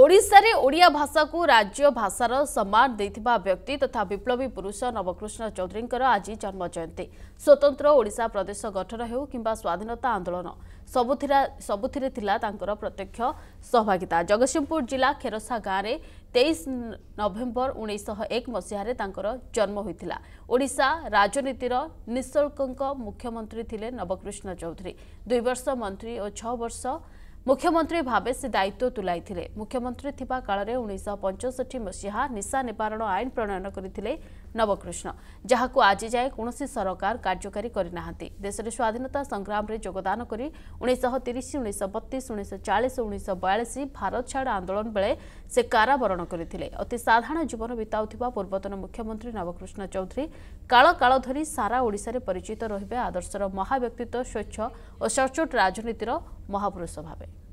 ଓଡ଼ିଶାରେ ଓଡ଼ିଆ ଭାଷାକୁ ରାଜ୍ୟ ଭାଷାର ସମ୍ମାନ ଦେଇଥିବା ବ୍ୟକ୍ତି ତଥା ବିପ୍ଳବୀ ପୁରୁଷ ନବକୃଷ୍ଣ ଚୌଧୁରୀଙ୍କର ଆଜି ଜନ୍ମ ଜୟନ୍ତୀ ସ୍ୱତନ୍ତ୍ର ଓଡ଼ିଶା ପ୍ରଦେଶ ଗଠନ ହେଉ କିମ୍ବା ସ୍ୱାଧୀନତା ଆନ୍ଦୋଳନ ସବୁଥିରେ ଥିଲା ତାଙ୍କର ପ୍ରତ୍ୟକ୍ଷ ସହଭାଗିତା ଜଗତସିଂହପୁର ଜିଲ୍ଲା ଖେରସା ଗାଁରେ ତେଇଶ ନଭେମ୍ବର ଉଣେଇଶହ ଏକ ମସିହାରେ ତାଙ୍କର ଜନ୍ମ ହୋଇଥିଲା ଓଡ଼ିଶା ରାଜନୀତିର ନିଶୁଳ୍କଙ୍କ ମୁଖ୍ୟମନ୍ତ୍ରୀ ଥିଲେ ନବକୃଷ୍ଣ ଚୌଧୁରୀ ଦୁଇ ବର୍ଷ ମନ୍ତ୍ରୀ ଓ ଛଅ ବର୍ଷ ମୁଖ୍ୟମନ୍ତ୍ରୀ ଭାବେ ସେ ଦାୟିତ୍ୱ ତୁଲାଇଥିଲେ ମୁଖ୍ୟମନ୍ତ୍ରୀ ଥିବା କାଳରେ ଉଣେଇଶହ ପଞ୍ଚଷଠି ମସିହା ନିଶା ନିବାରଣ ଆଇନ ପ୍ରଣୟନ କରିଥିଲେ ନବକୃଷ୍ଣ ଯାହାକୁ ଆଜି ଯାଏ କୌଣସି ସରକାର କାର୍ଯ୍ୟକାରୀ କରିନାହାନ୍ତି ଦେଶରେ ସ୍ୱାଧୀନତା ସଂଗ୍ରାମରେ ଯୋଗଦାନ କରି ଉଣେଇଶହ ତିରିଶ ଉଣେଇଶହ ବତିଶ ଉଣେଇଶହ ଚାଳିଶ ଉଣେଇଶହ ବୟାଳିଶ ଭାରତ ଛାଡ଼ ଆନ୍ଦୋଳନ ବେଳେ ସେ କାରାବରଣ କରିଥିଲେ ଅତି ସାଧାରଣ ଜୀବନ ବିତାଉଥିବା ପୂର୍ବତନ ମୁଖ୍ୟମନ୍ତ୍ରୀ ନବକୃଷ୍ଣ ଚୌଧୁରୀ କାଳ କାଳ ଧରି ସାରା ଓଡ଼ିଶାରେ ପରିଚିତ ରହିବେ ଆଦର୍ଶର ମହାବ୍ୟକ୍ତିତ୍ୱ ସ୍ୱଚ୍ଛ ଓ ସଚ୍ଚୋଟ ରାଜନୀତିର ମହାପୁରୁଷ ଭାବେ